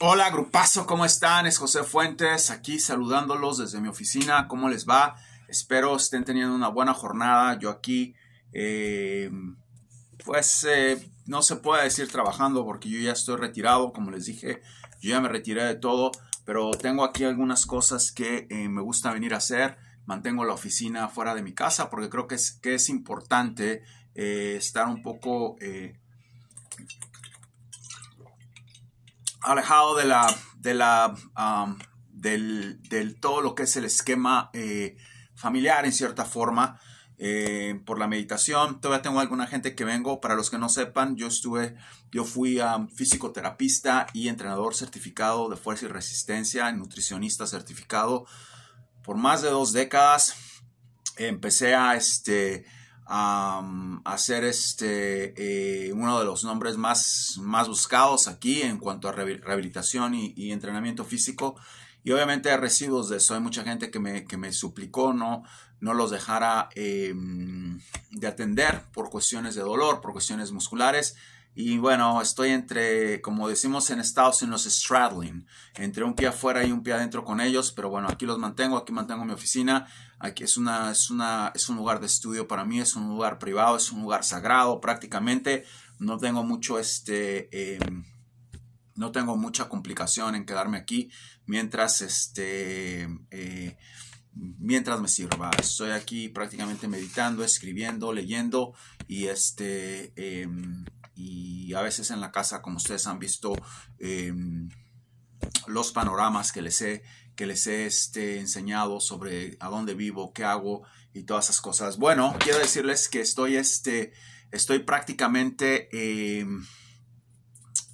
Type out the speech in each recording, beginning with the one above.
Hola, grupazo, ¿cómo están? Es José Fuentes aquí saludándolos desde mi oficina. ¿Cómo les va? Espero estén teniendo una buena jornada. Yo aquí, eh, pues, eh, no se puede decir trabajando porque yo ya estoy retirado, como les dije, yo ya me retiré de todo, pero tengo aquí algunas cosas que eh, me gusta venir a hacer. Mantengo la oficina fuera de mi casa porque creo que es, que es importante estar un poco alejado de la, de la, del, todo lo que es el esquema eh, familiar en cierta forma. Eh, por la meditación. Todavía tengo alguna gente que vengo. Para los que no sepan, yo estuve, yo fui um, físicoterapista y entrenador certificado de fuerza y resistencia, nutricionista certificado por más de dos décadas. Empecé a este a ser este, eh, uno de los nombres más, más buscados aquí en cuanto a rehabilitación y, entrenamiento físico. Y obviamente residuos de eso. Hay mucha gente que me, que me suplicó no, no los dejara em, de atender por cuestiones de dolor, por cuestiones musculares. Y bueno, estoy entre, como decimos en Estados Unidos, straddling, entre un pie afuera y un pie adentro con ellos, pero bueno, aquí los mantengo, aquí mantengo mi oficina, aquí es, una, es, una, es un lugar de estudio para mí, es un lugar privado, es un lugar sagrado prácticamente, no tengo mucho este... Em, no tengo mucha complicación en quedarme aquí mientras este eh, mientras me sirva estoy aquí prácticamente meditando escribiendo leyendo y este eh, y a veces en la casa, como ustedes han visto, em, los panoramas que les he, que les este, enseñado sobre a dónde vivo, qué hago y todas esas cosas. Bueno, quiero decirles que estoy, este, estoy prácticamente em,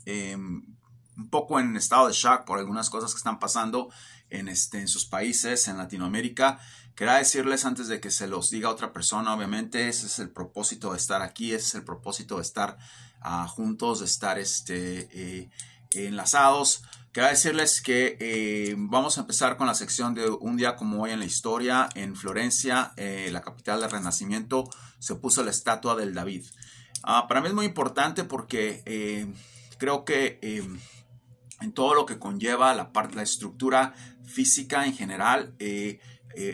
em, un poco en estado de shock por algunas cosas que están pasando en, este, en sus países, en Latinoamérica. Quería decirles antes de que se los diga otra persona, obviamente ese es el propósito de estar aquí, ese es el propósito de estar Juntos juntos estar este, eh, enlazados. Quiero decirles que eh, vamos a empezar con la sección de un día como hoy en la historia. En Florencia, eh, la capital del Renacimiento, se puso la estatua del David. Ah, para mí es muy importante porque creo que en todo lo que conlleva la, parte, la estructura física en general,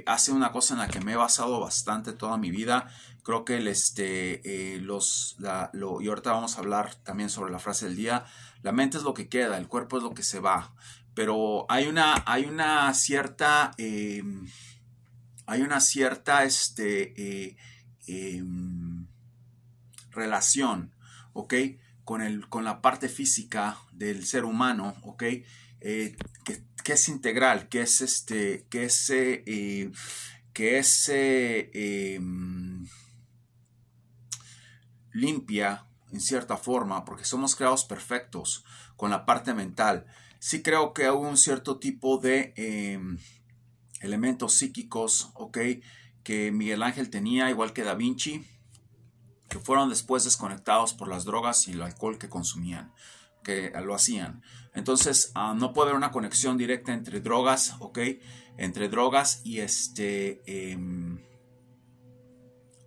hace una cosa en la que me he basado bastante toda mi vida Creo que el, este, eh, los, y ahorita vamos a hablar también sobre la frase del día, la mente es lo que queda, el cuerpo es lo que se va, pero hay una, hay una cierta, eh, hay una cierta, este, eh, eh, relación, ¿ok? Con, el, con la parte física del ser humano, ¿ok? que, es integral, que es este, que es, eh, que es, em, limpia en cierta forma, porque somos creados perfectos con la parte mental. Sí creo que hubo un cierto tipo de em, elementos psíquicos, ¿ok? Que Miguel Ángel tenía, igual que Da Vinci, que fueron después desconectados por las drogas y el alcohol que consumían, que lo hacían. Entonces, ah, no puede haber una conexión directa entre drogas, ¿ok? Entre drogas y este... Em,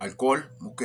alcohol, ¿ok?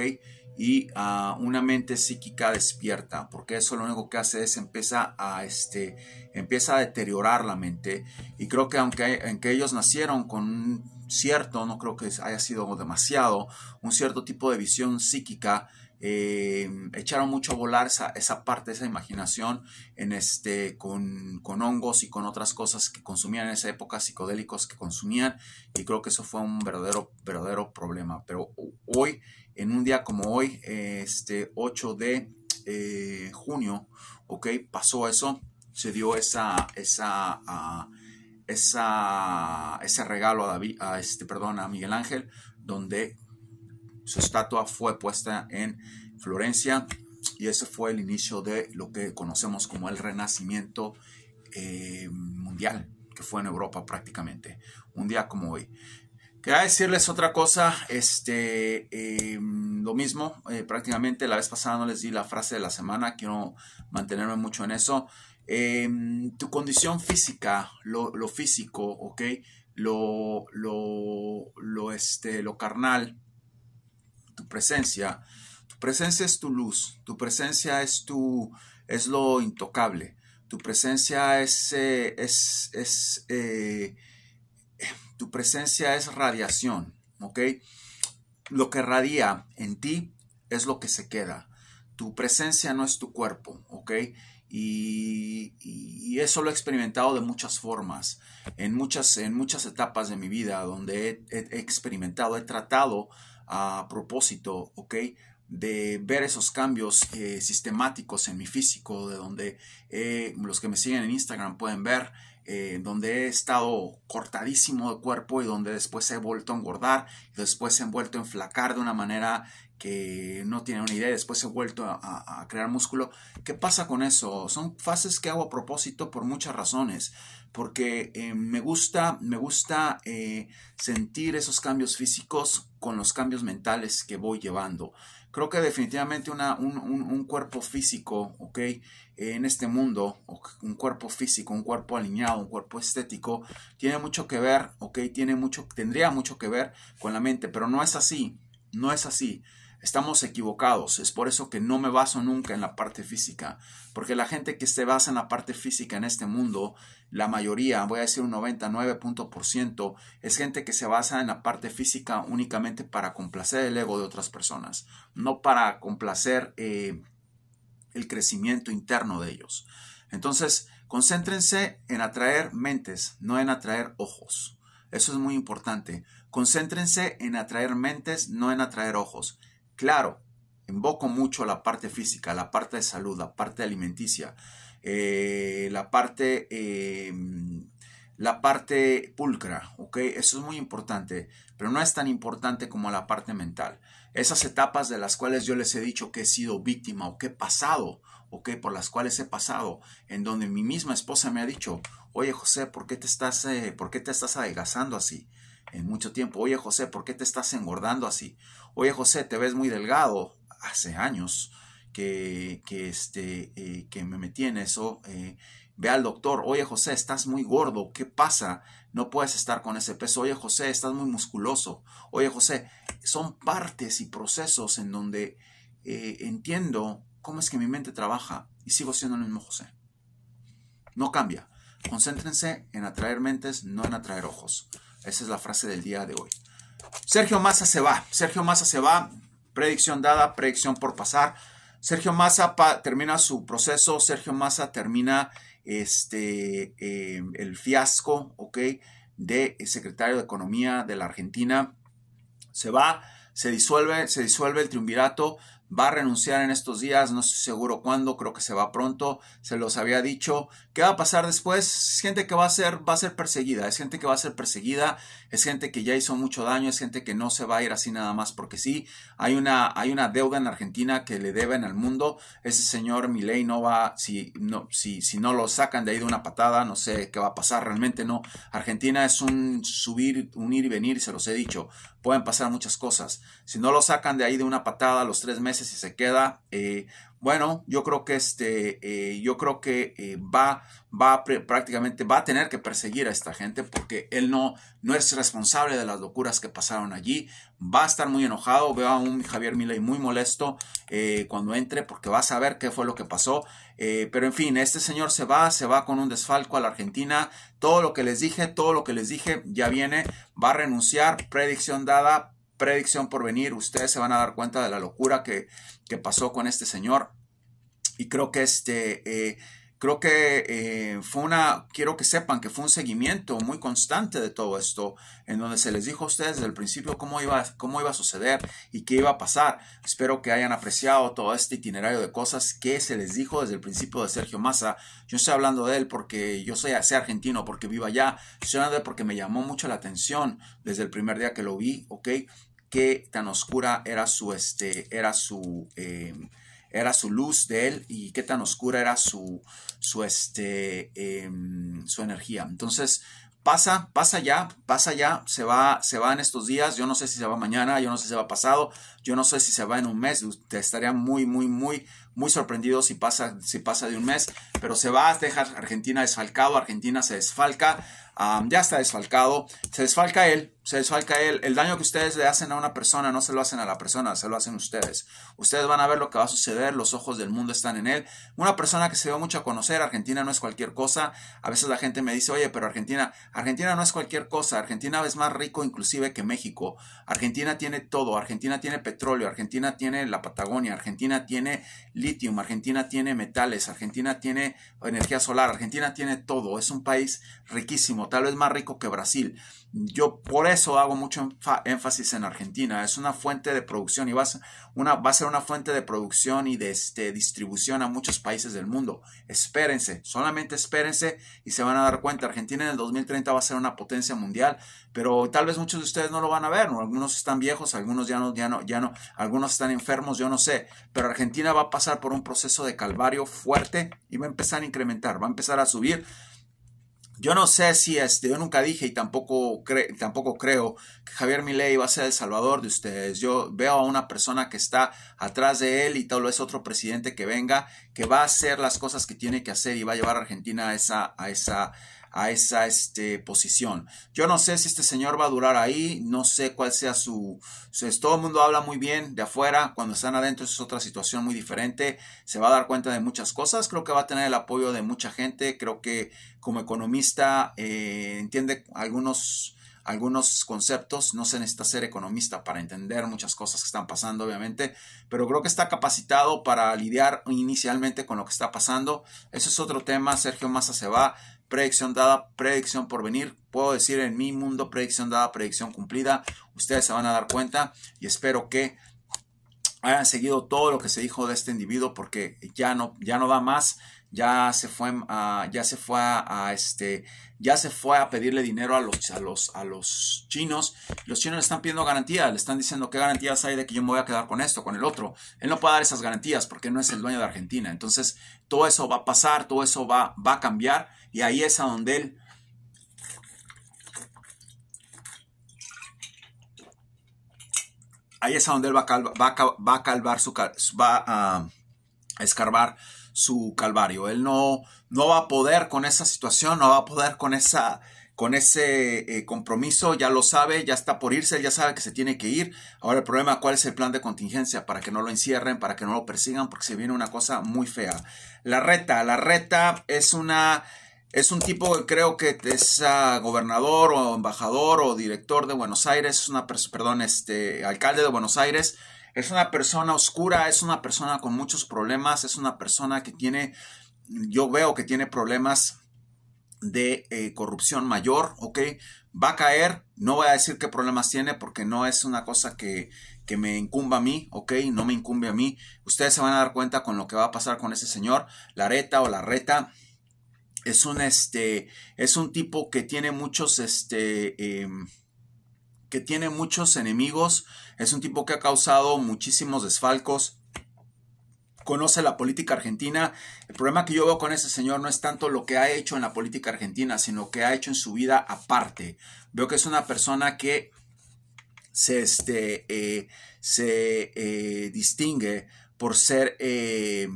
y a ah, una mente psíquica despierta, porque eso lo único que hace es empieza a, este, empieza a deteriorar la mente. Y creo que aunque en que ellos nacieron con un cierto, no creo que haya sido demasiado, un cierto tipo de visión psíquica, eh, echaron mucho a volar esa, parte, esa imaginación en este, con, hongos y con otras cosas que consumían en esa época, psicodélicos que consumían, y creo que eso fue un verdadero, verdadero problema. Pero hoy, en un día como hoy, este 8 de eh, junio, ok, pasó eso, se dio esa, esa, ah, esa, ese regalo a a este, perdón, a Miguel Ángel, donde su estatua fue puesta en Florencia y ese fue el inicio de lo que conocemos como el Renacimiento eh, Mundial, que fue en Europa prácticamente, un día como hoy. Quería decirles otra cosa, este, em, lo mismo, eh, prácticamente la vez pasada no les di la frase de la semana, quiero mantenerme mucho en eso. Em, tu condición física, lo, físico, Lo, lo, lo, este, lo carnal, tu presencia. Tu presencia es tu luz, tu presencia es, tu, es lo intocable, tu presencia es, eh, es, es eh, tu presencia es radiación, ¿ok? Lo que radia en ti es lo que se queda. Tu presencia no es tu cuerpo, ¿ok? Y, eso lo he experimentado de muchas formas, en muchas, en muchas etapas de mi vida, donde he experimentado, he tratado a propósito, ¿ok? de ver esos cambios eh, sistemáticos en mi físico, de donde eh, los que me siguen en Instagram pueden ver, eh, donde he estado cortadísimo de cuerpo y donde después he vuelto a engordar, después después he vuelto a enflacar de una manera que no tienen una idea, después he vuelto a crear músculo. ¿Qué pasa con eso? Son fases que hago a propósito por muchas razones porque eh, me gusta, me gusta eh, sentir esos cambios físicos con los cambios mentales que voy llevando. Creo que definitivamente una, un, un, un, cuerpo físico, ¿ok? en este mundo, un cuerpo físico, un cuerpo alineado, un cuerpo estético, tiene mucho que ver, ¿ok? Tiene mucho, tendría mucho que ver con la mente, pero no es así, no es así. Estamos equivocados, es por eso que no me baso nunca en la parte física, porque la gente que se basa en la parte física en este mundo, la mayoría, voy a decir un 99%, es gente que se basa en la parte física únicamente para complacer el ego de otras personas, no para complacer eh, el crecimiento interno de ellos. Entonces, concéntrense en atraer mentes, no en atraer ojos. Eso es muy importante. Concéntrense en atraer mentes, no en atraer ojos. Claro, invoco mucho la parte física, la parte de salud, la parte alimenticia, eh, la parte... Eh, la parte pulcra, ¿ok? Eso es muy importante, pero no es tan importante como la parte mental. Esas etapas de las cuales yo les he dicho que he sido víctima o que he pasado, ¿ok? Por las cuales he pasado, en donde mi misma esposa me ha dicho, oye José, ¿por qué te estás, eh, ¿por qué te estás adelgazando así? En mucho tiempo, oye José, ¿por qué te estás engordando así? oye José, te ves muy delgado, hace años que, este, eh, que me metí en eso, eh, ve al doctor, oye José, estás muy gordo, ¿qué pasa? No puedes estar con ese peso, oye José, estás muy musculoso, oye José, son partes y procesos en donde eh, entiendo cómo es que mi mente trabaja y sigo siendo el mismo José. No cambia. Concéntrense en atraer mentes, no en atraer ojos. Esa es la frase del día de hoy. Sergio Massa se va. Sergio Massa se va. Predicción dada, predicción por pasar. Sergio Massa termina su proceso. Sergio Massa termina este, eh, el fiasco, ¿ok? De secretario de Economía de la Argentina. Se va, se disuelve, se disuelve el triunvirato va a renunciar en estos días, no estoy seguro cuándo, creo que se va pronto, se los había dicho. ¿Qué va a pasar después? gente que va a ser, va a ser perseguida, es gente que va a ser perseguida, es gente que ya hizo mucho daño, es gente que no se va a ir así nada más, porque sí, hay una, hay una deuda en Argentina que le deben al mundo. Ese señor Milei no va, si no, si, si no lo sacan de ahí de una patada, no sé qué va a pasar, realmente no. Argentina es un subir, un ir y venir, se los he dicho. Pueden pasar muchas cosas. Si no lo sacan de ahí de una patada los tres meses, si se queda, eh, bueno, yo creo que este, eh, yo creo que eh, va, va prácticamente va a tener que perseguir a esta gente porque él no, no es responsable de las locuras que pasaron allí. Va a estar muy enojado. Veo a un Javier Milei muy molesto cuando entre porque va a saber qué fue lo que pasó. pero en fin, este señor se va, se va con un desfalco a la Argentina. Todo lo que les dije, todo lo que les dije ya viene. Va a renunciar. Predicción dada predicción por venir, ustedes se van a dar cuenta de la locura que, pasó con este señor. Y creo que este... Eh, creo que eh, fue una, quiero que sepan que fue un seguimiento muy constante de todo esto, en donde se les dijo a ustedes desde el principio cómo iba, cómo iba a suceder y qué iba a pasar. Espero que hayan apreciado todo este itinerario de cosas que se les dijo desde el principio de Sergio Massa. Yo estoy hablando de él porque yo soy, soy argentino, porque vivo allá. Estoy hablando de él porque me llamó mucho la atención desde el primer día que lo vi, ¿ok? qué tan oscura era su, este, era su, em, era su luz de él y qué tan oscura era su, su, este, em, su energía. Entonces, pasa, pasa ya, pasa ya, se va, se va en estos días, yo no sé si se va mañana, yo no sé si se va pasado, yo no sé si se va en un mes, te estaría muy, muy, muy, muy sorprendido si pasa, si pasa de un mes, pero se va, deja Argentina desfalcado, Argentina se desfalca, ah, ya está desfalcado, se desfalca él, se cae el, el daño que ustedes le hacen a una persona no se lo hacen a la persona, se lo hacen ustedes. Ustedes van a ver lo que va a suceder, los ojos del mundo están en él. Una persona que se dio mucho a conocer, Argentina no es cualquier cosa. A veces la gente me dice, oye, pero Argentina, Argentina no es cualquier cosa. Argentina es más rico inclusive que México. Argentina tiene todo. Argentina tiene petróleo. Argentina tiene la Patagonia. Argentina tiene litio. Argentina tiene metales. Argentina tiene energía solar. Argentina tiene todo. Es un país riquísimo, tal vez más rico que Brasil. Yo por eso eso hago mucho énfasis en Argentina. Es una fuente de producción y va a, ser una, va a ser una fuente de producción y de este, distribución a muchos países del mundo. Espérense, solamente espérense y se van a dar cuenta. Argentina en el 2030 va a ser una potencia mundial, pero tal vez muchos de ustedes no lo van a ver. Algunos están viejos, algunos ya no, ya no, ya no, algunos están enfermos, yo no sé. Pero Argentina va a pasar por un proceso de calvario fuerte y va a empezar a incrementar, va a empezar a subir yo no sé si este, yo nunca dije y tampoco, tampoco creo que Javier Milei va a ser el salvador de ustedes. Yo veo a una persona que está atrás de él y tal vez otro presidente que venga, que va a hacer las cosas que tiene que hacer y va a llevar a Argentina a esa, a esa, a esa este, posición. Yo no sé si este señor va a durar ahí, no sé cuál sea su, Todo el mundo habla muy bien de afuera, cuando están adentro es otra situación muy diferente, se va a dar cuenta de muchas cosas, creo que va a tener el apoyo de mucha gente, creo que como economista eh, entiende algunos algunos conceptos, no se necesita ser economista para entender muchas cosas que están pasando, obviamente, pero creo que está capacitado para lidiar inicialmente con lo que está pasando. Eso es otro tema, Sergio Massa se va, predicción dada, predicción por venir. Puedo decir en mi mundo, predicción dada, predicción cumplida. Ustedes se van a dar cuenta y espero que hayan seguido todo lo que se dijo de este individuo porque ya no, ya no da más, ya se fue, ah, ya se fue a, este, ya se fue a pedirle dinero a los, a los, chinos. Los chinos le están pidiendo garantías. le están diciendo qué garantías hay de que yo me voy a quedar con esto, con el otro. Él no puede dar esas garantías porque no es el dueño de Argentina. Entonces, todo eso va a pasar, todo eso va, va a cambiar y ahí es a donde él... Ahí es a donde él va a, va a, calvar su... va a escarbar su calvario. Él no, no va a poder con esa situación, no va a poder con, esa, con ese eh, compromiso, ya lo sabe, ya está por irse, ya sabe que se tiene que ir. Ahora el problema, ¿cuál es el plan de contingencia? Para que no lo encierren, para que no lo persigan, porque se viene una cosa muy fea. La reta, la reta es una... Es un tipo que creo que es ah, gobernador o embajador o director de Buenos Aires, es una perdón, este alcalde de Buenos Aires, es una persona oscura, es una persona con muchos problemas, es una persona que tiene, yo veo que tiene problemas de eh, corrupción mayor, ¿ok? Va a caer, no voy a decir qué problemas tiene porque no es una cosa que, me incumba a mí, ¿ok? No me incumbe a mí. Ustedes se van a dar cuenta con lo que va a pasar con ese señor, la reta o la reta. Es un, este, es un tipo que tiene muchos, este, em, que tiene muchos enemigos, es un tipo que ha causado muchísimos desfalcos, conoce la política argentina. El problema que yo veo con ese señor no es tanto lo que ha hecho en la política argentina, sino que ha hecho en su vida aparte. Veo que es una persona que se, este, eh, se eh, distingue por ser, eh,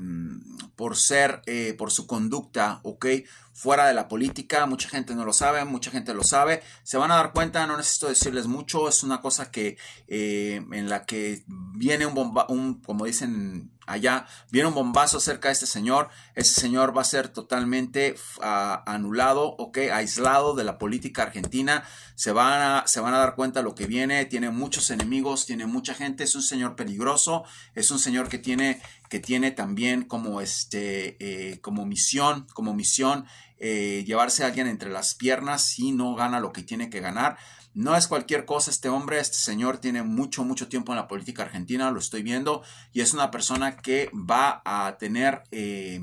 por, ser eh, por su conducta, ¿ok? Fuera de la política, mucha gente no lo sabe, mucha gente lo sabe, se van a dar cuenta, no necesito decirles mucho, es una cosa que, eh, en la que viene un bomba, un, como dicen allá viene un bombazo acerca de este señor, ese señor va a ser totalmente ah, anulado, ok, aislado de la política argentina, se van, a, se van a dar cuenta lo que viene, tiene muchos enemigos, tiene mucha gente, es un señor peligroso, es un señor que tiene, que tiene también como, este, eh, como misión, como misión eh, llevarse a alguien entre las piernas si no gana lo que tiene que ganar. No es cualquier cosa este hombre, este señor tiene mucho, mucho tiempo en la política argentina, lo estoy viendo, y es una persona que va a tener, eh,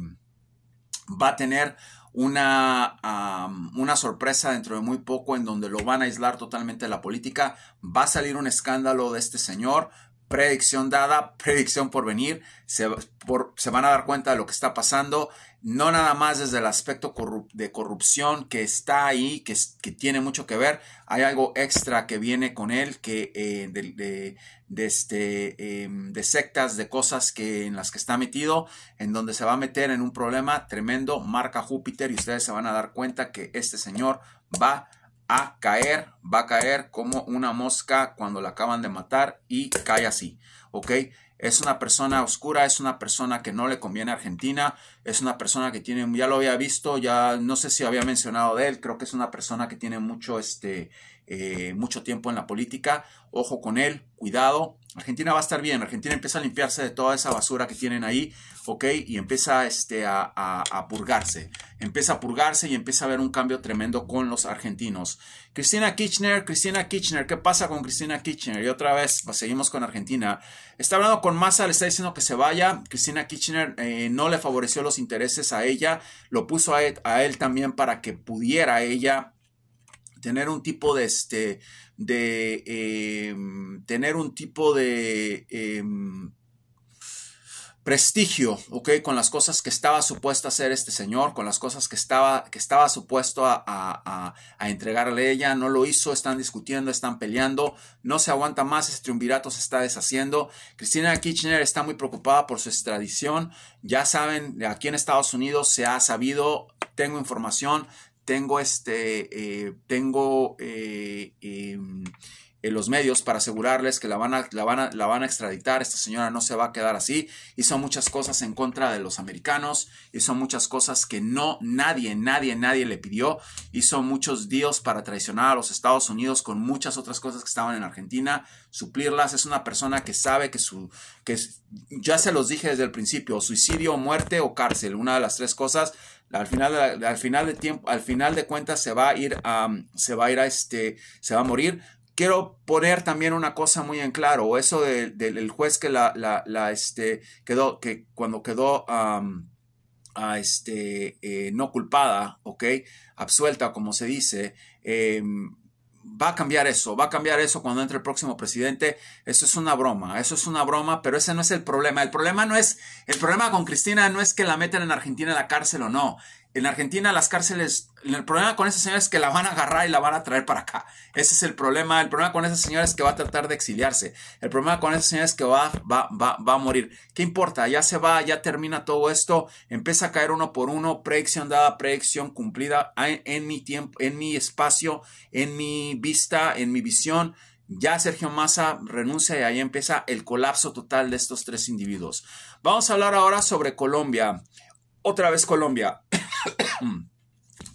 va a tener una, una sorpresa dentro de muy poco en donde lo van a aislar totalmente de la política. Va a salir un escándalo de este señor, predicción dada, predicción por venir, se, se, van a dar cuenta de lo que está pasando no nada más desde el aspecto de corrupción que está ahí, que, tiene mucho que ver, hay algo extra que viene con él, que eh, este, em, de, sectas, de cosas que, en las que está metido, en donde se va a meter en un problema tremendo, marca Júpiter, y ustedes se van a dar cuenta que este señor va a caer, va a caer como una mosca cuando la acaban de matar y cae así, ¿ok? Es una persona oscura, es una persona que no le conviene a Argentina, es una persona que tiene, ya lo había visto, ya no sé si había mencionado de él, creo que es una persona que tiene mucho este eh, mucho tiempo en la política. Ojo con él, cuidado. Argentina va a estar bien. Argentina empieza a limpiarse de toda esa basura que tienen ahí, ¿ok? Y empieza este, a, purgarse. Empieza a purgarse y empieza a haber un cambio tremendo con los argentinos. Cristina Kirchner, Cristina Kirchner, ¿qué pasa con Cristina Kirchner? Y otra vez, pues, seguimos con Argentina. Está hablando con Massa, le está diciendo que se vaya. Cristina Kirchner eh, no le favoreció los intereses a ella, lo puso a e, él también para que pudiera ella tener un tipo de este de em, tener un tipo de em, prestigio, ¿ok? Con las cosas que estaba supuesto a hacer este señor, con las cosas que estaba, que estaba supuesto a, a, a, entregarle ella, no lo hizo, están discutiendo, están peleando, no se aguanta más, Este triunvirato se está deshaciendo. Cristina Kirchner está muy preocupada por su extradición, ya saben, aquí en Estados Unidos se ha sabido, tengo información tengo este, eh, tengo eh, em, en los medios para asegurarles que la van, a, la, van a, extraditar, esta señora no se va a quedar así, y son muchas cosas en contra de los americanos, y son muchas cosas que no, nadie, nadie, nadie le pidió, hizo muchos días para traicionar a los Estados Unidos con muchas otras cosas que estaban en Argentina, suplirlas, es una persona que sabe que su, que ya se los dije desde el principio, suicidio, muerte o cárcel, una de las tres cosas, al final, al final de tiempo, al final de cuentas se va a ir a, se va a ir a este, se va a morir, quiero poner también una cosa muy en claro, eso del juez que la, este, quedó, que cuando quedó a este, eh, no culpada, ¿ok? Absuelta, como se dice, em, va a cambiar eso, va a cambiar eso cuando entre el próximo presidente. Eso es una broma, eso es una broma, pero ese no es el problema. El problema no es, el problema con Cristina no es que la metan en Argentina en la cárcel o no. En Argentina las cárceles, el problema con esas señores es que la van a agarrar y la van a traer para acá. Ese es el problema. El problema con esa señora es que va a tratar de exiliarse. El problema con esa señora es que va, va, va, va a morir. ¿Qué importa? Ya se va, ya termina todo esto. Empieza a caer uno por uno, predicción dada, predicción cumplida en, en mi tiempo, en mi espacio, en mi vista, en mi visión. Ya Sergio Massa renuncia y ahí empieza el colapso total de estos tres individuos. Vamos a hablar ahora sobre Colombia. Otra vez Colombia.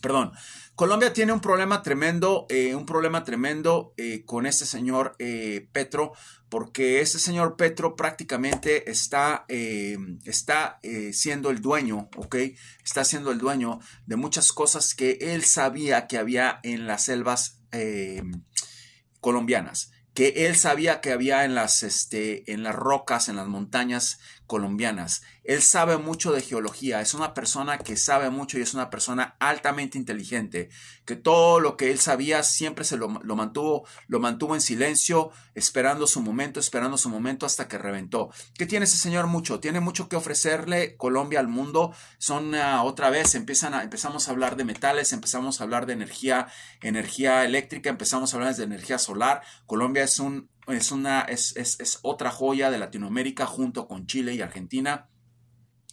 Perdón. Colombia tiene un problema tremendo, eh, un problema tremendo eh, con este señor eh, Petro, porque este señor Petro prácticamente está, está siendo el dueño, ¿ok? Está siendo el dueño de muchas cosas que él sabía que había en las selvas colombianas que él sabía que había en las, este, en las rocas, en las montañas colombianas. Él sabe mucho de geología, es una persona que sabe mucho y es una persona altamente inteligente, que todo lo que él sabía siempre se lo, mantuvo, lo mantuvo en silencio, esperando su momento, esperando su momento hasta que reventó. ¿Qué tiene ese señor mucho? Tiene mucho que ofrecerle Colombia al mundo. Son ah, otra vez, empiezan a, empezamos a hablar de metales, empezamos a hablar de energía, energía eléctrica, empezamos a hablar de energía solar. Colombia es un es, una, es, es, es otra joya de Latinoamérica junto con Chile y Argentina.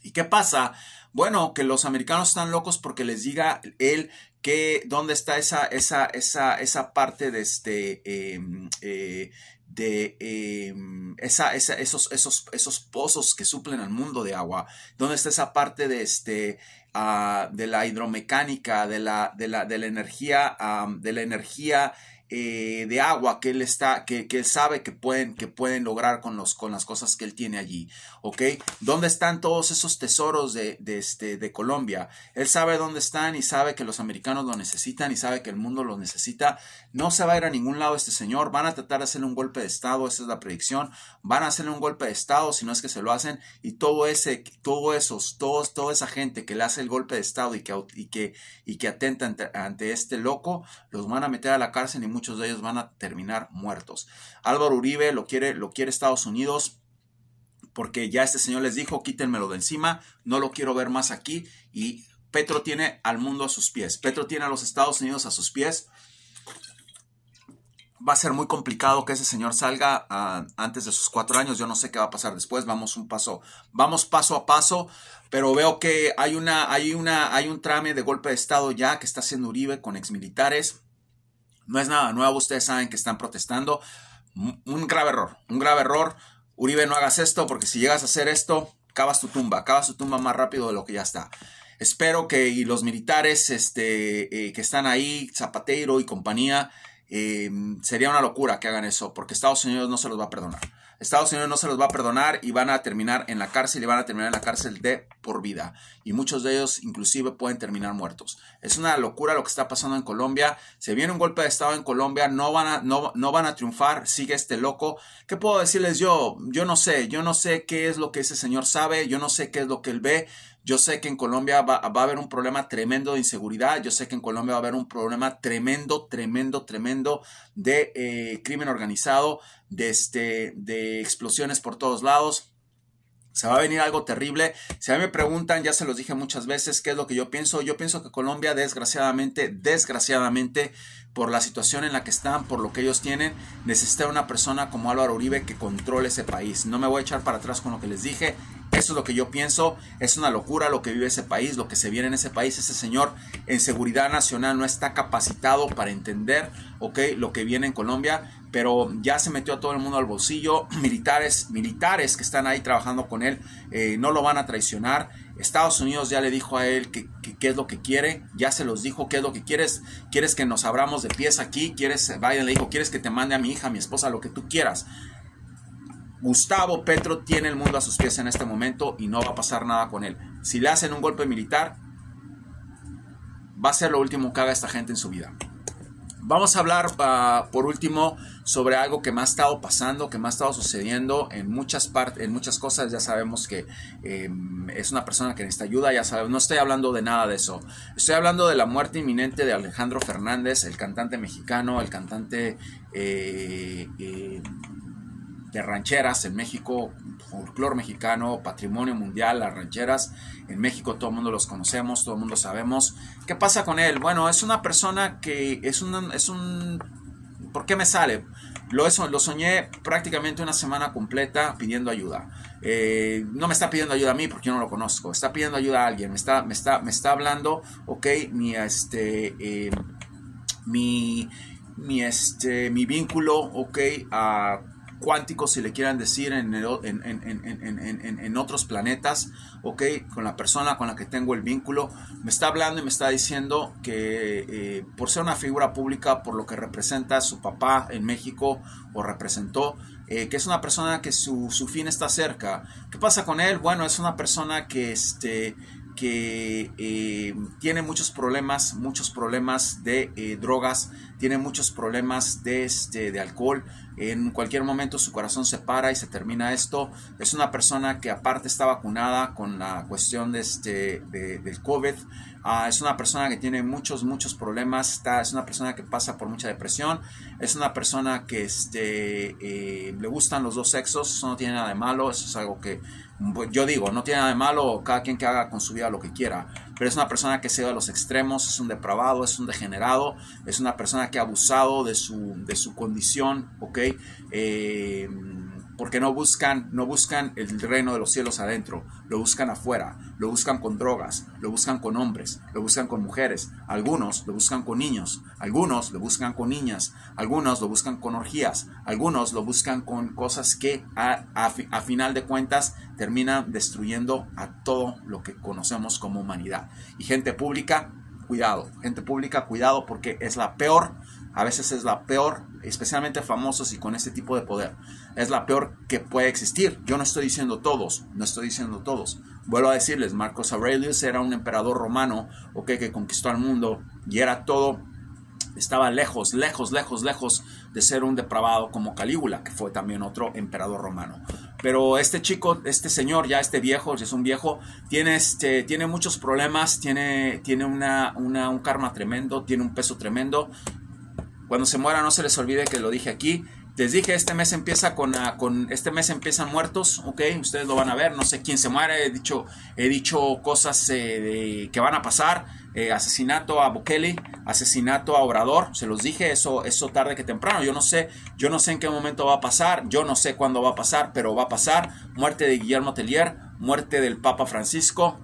¿Y qué pasa? Bueno, que los americanos están locos porque les diga él que dónde está esa, esa, esa, parte de este em, eh, de em, esa, esa, esos, esos, esos pozos que suplen al mundo de agua, dónde está esa parte de este ah, de la hidromecánica, de la, de la, de la energía, de la energía eh, de agua que él está, que, él sabe que pueden, que pueden lograr con, los, con las cosas que él tiene allí, ¿ok? ¿Dónde están todos esos tesoros de, este, de Colombia? Él sabe dónde están y sabe que los americanos lo necesitan y sabe que el mundo lo necesita. No se va a ir a ningún lado este señor, van a tratar de hacerle un golpe de Estado, esa es la predicción, van a hacerle un golpe de Estado si no es que se lo hacen y todo ese, todo esos, todos, toda esa gente que le hace el golpe de Estado y que, y que, y que atenta ante, este loco, los van a meter a la cárcel y mucho muchos de ellos van a terminar muertos. Álvaro Uribe lo quiere, lo quiere Estados Unidos porque ya este señor les dijo, quítenmelo de encima, no lo quiero ver más aquí y Petro tiene al mundo a sus pies, Petro tiene a los Estados Unidos a sus pies. Va a ser muy complicado que ese señor salga ah, antes de sus cuatro años. Yo no sé qué va a pasar después. Vamos un paso, vamos paso a paso pero veo que hay una, hay una, hay un trame de golpe de estado ya que está haciendo Uribe con exmilitares. No es nada nuevo, ustedes saben que están protestando. Un grave error, un grave error. Uribe, no hagas esto porque si llegas a hacer esto, cavas tu tumba, cavas tu tumba más rápido de lo que ya está. Espero que los militares este, eh, que están ahí, Zapatero y compañía, eh, sería una locura que hagan eso porque Estados Unidos no se los va a perdonar. Estados Unidos no se los va a perdonar y van a terminar en la cárcel y van a terminar en la cárcel de por vida. Y muchos de ellos inclusive pueden terminar muertos. Es una locura lo que está pasando en Colombia. Se viene un golpe de Estado en Colombia, no van a, no, no van a triunfar, sigue este loco. ¿Qué puedo decirles yo? Yo no sé, yo no sé qué es lo que ese señor sabe, yo no sé qué es lo que él ve. Yo sé que en Colombia va, a haber un problema tremendo de inseguridad. Yo sé que en Colombia va a haber un problema tremendo, tremendo, tremendo de eh, crimen organizado, de, este, de explosiones por todos lados se va a venir algo terrible. Si a mí me preguntan, ya se los dije muchas veces, qué es lo que yo pienso. Yo pienso que Colombia, desgraciadamente, desgraciadamente, por la situación en la que están, por lo que ellos tienen, necesita una persona como Álvaro Uribe que controle ese país. No me voy a echar para atrás con lo que les dije. Eso es lo que yo pienso. Es una locura lo que vive ese país, lo que se viene en ese país. Ese señor en seguridad nacional no está capacitado para entender, ok, lo que viene en Colombia pero ya se metió a todo el mundo al bolsillo. Militares, militares que están ahí trabajando con él eh, no lo van a traicionar. Estados Unidos ya le dijo a él qué que, es lo que quiere, ya se los dijo qué es lo que quieres, quieres que nos abramos de pies aquí, quieres, Biden le dijo, quieres que te mande a mi hija, a mi esposa, lo que tú quieras. Gustavo Petro tiene el mundo a sus pies en este momento y no va a pasar nada con él. Si le hacen un golpe militar, va a ser lo último que haga esta gente en su vida. Vamos a hablar ah, por último sobre algo que me ha estado pasando, que me ha estado sucediendo en muchas partes, en muchas cosas. Ya sabemos que em, es una persona que necesita ayuda, ya sabemos. No estoy hablando de nada de eso. Estoy hablando de la muerte inminente de Alejandro Fernández, el cantante mexicano, el cantante eh, eh, de rancheras en México, folclor mexicano, patrimonio mundial, las rancheras en México, todo el mundo los conocemos, todo el mundo sabemos. ¿Qué pasa con él? Bueno, es una persona que es es un ¿Por qué me sale? Lo, lo soñé prácticamente una semana completa pidiendo ayuda. Eh, no me está pidiendo ayuda a mí porque yo no lo conozco. Está pidiendo ayuda a alguien. Me está, me está, me está hablando, ok, mi, este, eh, mi, mi, este, mi vínculo, ok, a cuánticos, si le quieran decir, en, en, en, en, otros planetas, ¿ok? Con la persona con la que tengo el vínculo, me está hablando y me está diciendo que eh, por ser una figura pública, por lo que representa su papá en México o representó, eh, que es una persona que su, su fin está cerca. ¿Qué pasa con él? Bueno, es una persona que este, que eh, tiene muchos problemas, muchos problemas de eh, drogas, tiene muchos problemas de, este, de alcohol. En cualquier momento su corazón se para y se termina esto. Es una persona que aparte está vacunada con la cuestión este, del COVID. Ah, es una persona que tiene muchos, muchos problemas. es una persona que pasa por mucha depresión. Es una persona que este, eh, le gustan los dos sexos. Eso no tiene nada de malo. Eso es algo que pues, yo digo, no tiene nada de malo, cada quien que haga con su vida lo que quiera, pero es una persona que se va a los extremos, es un depravado, es un degenerado, es una persona que ha abusado de su, de su condición, ¿ok? Eh, porque no buscan, no buscan el reino de los cielos adentro, lo buscan afuera, lo buscan con drogas, lo buscan con hombres, lo buscan con mujeres, algunos lo buscan con niños, algunos lo buscan con niñas, algunos lo buscan con orgías, algunos lo buscan con cosas que a, a final de cuentas terminan destruyendo a todo lo que conocemos como humanidad. Y gente pública, cuidado, gente pública, cuidado porque es la peor a veces es la peor, especialmente famosos y con este tipo de poder, es la peor que puede existir. Yo no estoy diciendo todos, no estoy diciendo todos. Vuelvo a decirles, Marcos Aurelius era un emperador romano, que conquistó al mundo y era todo, estaba lejos, lejos, lejos, lejos de ser un depravado como Calígula, que fue también otro emperador romano. Pero este chico, este señor, ya este viejo, ya es un viejo, tiene, este, tiene muchos problemas, tiene, tiene una, una, un karma tremendo, tiene un peso tremendo cuando se muera, no se les olvide que lo dije aquí. Les dije, este mes empieza ah, con, este mes empiezan muertos, ok, ustedes lo van a ver, no sé quién se muere, he dicho, he dicho cosas eh, que van a pasar, eh, asesinato a Bukele, asesinato a Obrador, se los dije, eso, eso tarde que temprano, yo no sé, yo no sé en qué momento va a pasar, yo no sé cuándo va a pasar, pero va a pasar, muerte de Guillermo Tellier, muerte del Papa Francisco,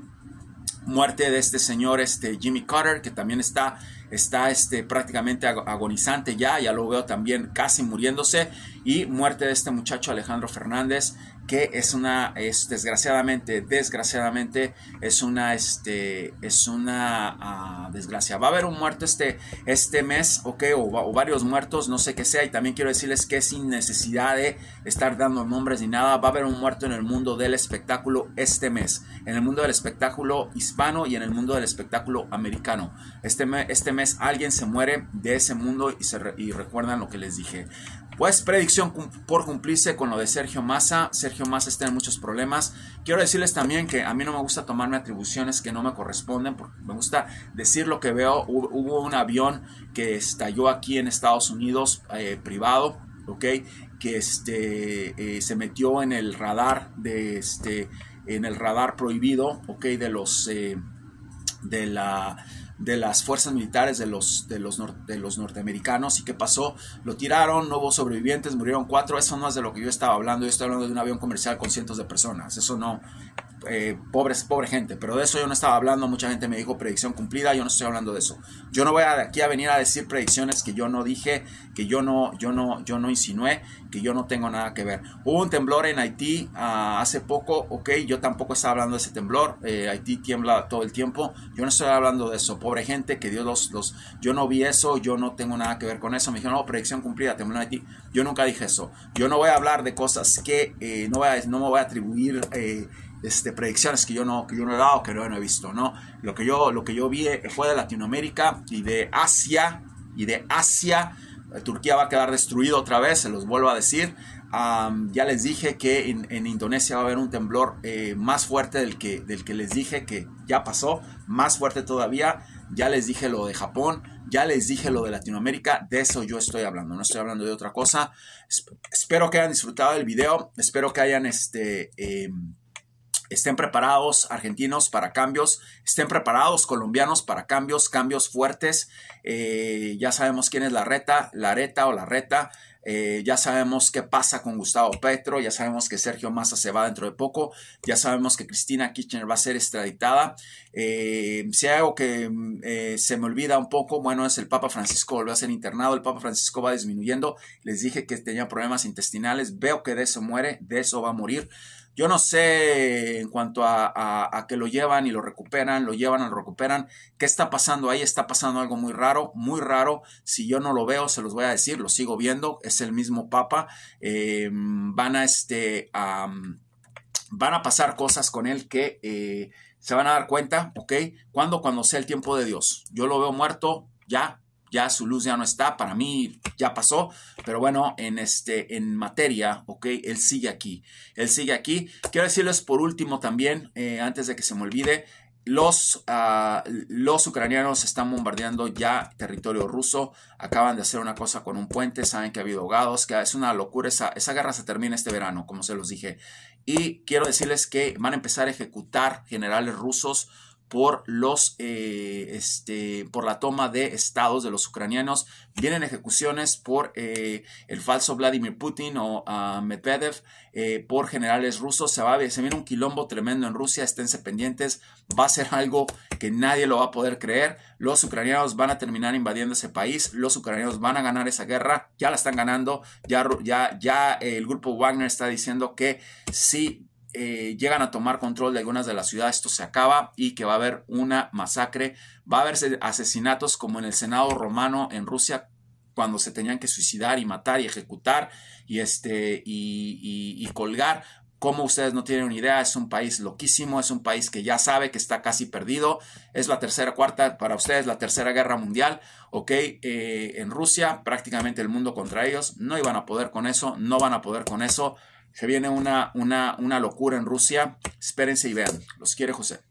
muerte de este señor, este Jimmy Carter, que también está está este, prácticamente agonizante ya, ya lo veo también casi muriéndose, y muerte de este muchacho Alejandro Fernández, que es una, es desgraciadamente, desgraciadamente, es una, este, es una ah, desgracia. Va a haber un muerto este, este mes, ok, o, varios muertos, no sé qué sea, y también quiero decirles que sin necesidad de estar dando nombres ni nada, va a haber un muerto en el mundo del espectáculo este mes, en el mundo del espectáculo hispano y en el mundo del espectáculo americano. Este, este mes alguien se muere de ese mundo y, se, y recuerdan lo que les dije. Pues predicción por cumplirse con lo de Sergio Massa. Sergio Massa está en muchos problemas. Quiero decirles también que a mí no me gusta tomarme atribuciones que no me corresponden, porque me gusta decir lo que veo. Hubo un avión que estalló aquí en Estados Unidos eh, privado, ¿ok? Que este, eh, se metió en el radar de este, en el radar prohibido, ¿ok? De los, eh, de la de las fuerzas militares de los, de los, de los norteamericanos. ¿Y qué pasó? Lo tiraron, no hubo sobrevivientes, murieron cuatro. Eso no es de lo que yo estaba hablando. Yo estoy hablando de un avión comercial con cientos de personas. Eso no, eh, pobres, pobre gente, pero de eso yo no estaba hablando, mucha gente me dijo predicción cumplida, yo no estoy hablando de eso. Yo no voy aquí a venir a decir predicciones que yo no dije, que yo no, yo no, yo no insinué, que yo no tengo nada que ver. Hubo un temblor en Haití ah, hace poco, ok, yo tampoco estaba hablando de ese temblor, eh, Haití tiembla todo el tiempo, yo no estoy hablando de eso, pobre gente, que Dios los, los, yo no vi eso, yo no tengo nada que ver con eso, me dijeron, no, predicción cumplida, temblor en Haití, yo nunca dije eso, yo no voy a hablar de cosas que eh, no, no me voy a atribuir. Eh, este, predicciones que yo no, que yo no he dado, que no, no he visto, ¿no? Lo que, yo, lo que yo vi fue de Latinoamérica y de Asia, y de Asia, eh, Turquía va a quedar destruido otra vez, se los vuelvo a decir. ya les dije que en, en, Indonesia va a haber un temblor eh, más fuerte del que, del que les dije que ya pasó, más fuerte todavía. Ya les dije lo de Japón, ya les dije lo de Latinoamérica, de eso yo estoy hablando, no estoy hablando de otra cosa. espero que hayan disfrutado del video, espero que hayan este... Em, Estén preparados argentinos para cambios, estén preparados colombianos para cambios, cambios fuertes. Eh, ya sabemos quién es la reta, la reta o la reta. Eh, ya sabemos qué pasa con Gustavo Petro, ya sabemos que Sergio Massa se va dentro de poco, ya sabemos que Cristina Kirchner va a ser extraditada. Eh, si hay algo que mm, se me olvida un poco, bueno, es el Papa Francisco volvió a ser internado, el Papa Francisco va disminuyendo, les dije que tenía problemas intestinales, veo que de eso muere, de eso va a morir. Yo no sé en cuanto a, que lo llevan y lo recuperan, lo llevan y lo recuperan. ¿Qué está pasando ahí? Está pasando algo muy raro, muy raro. Si yo no lo veo, se los voy a decir, lo sigo viendo. Es el mismo Papa. Eh, van a este. van a pasar cosas con él que eh, se van a dar cuenta, ¿ok? Cuando, cuando sea el tiempo de Dios. Yo lo veo muerto, ya, ya su luz ya no está, para mí ya pasó, pero bueno, en, este, en materia, ok, él sigue aquí, él sigue aquí. Quiero decirles por último también, eh, antes de que se me olvide, los, ah, los, ucranianos están bombardeando ya territorio ruso. Acaban de hacer una cosa con un puente. Saben que ha habido ahogados. Que es una locura. Esa, esa guerra se termina este verano, como se los dije. Y quiero decirles que van a empezar a ejecutar generales rusos por los eh, este, por la toma de estados de los ucranianos vienen ejecuciones por eh, el falso Vladimir Putin o ah, Medvedev eh, por generales rusos se va a, se viene un quilombo tremendo en Rusia esténse pendientes va a ser algo que nadie lo va a poder creer los ucranianos van a terminar invadiendo ese país los ucranianos van a ganar esa guerra ya la están ganando ya ya ya el grupo Wagner está diciendo que sí eh, llegan a tomar control de algunas de las ciudades, esto se acaba y que va a haber una masacre, va a haber asesinatos como en el Senado romano en Rusia cuando se tenían que suicidar y matar y ejecutar y, este, y, colgar. Como ustedes no tienen una idea, es un país loquísimo, es un país que ya sabe que está casi perdido. Es la tercera, cuarta, para ustedes, la tercera guerra mundial, ¿ok? Eh, en Rusia, prácticamente el mundo contra ellos. No iban a poder con eso, no van a poder con eso. Se viene una, una, una locura en Rusia. Espérense y vean. Los quiere José.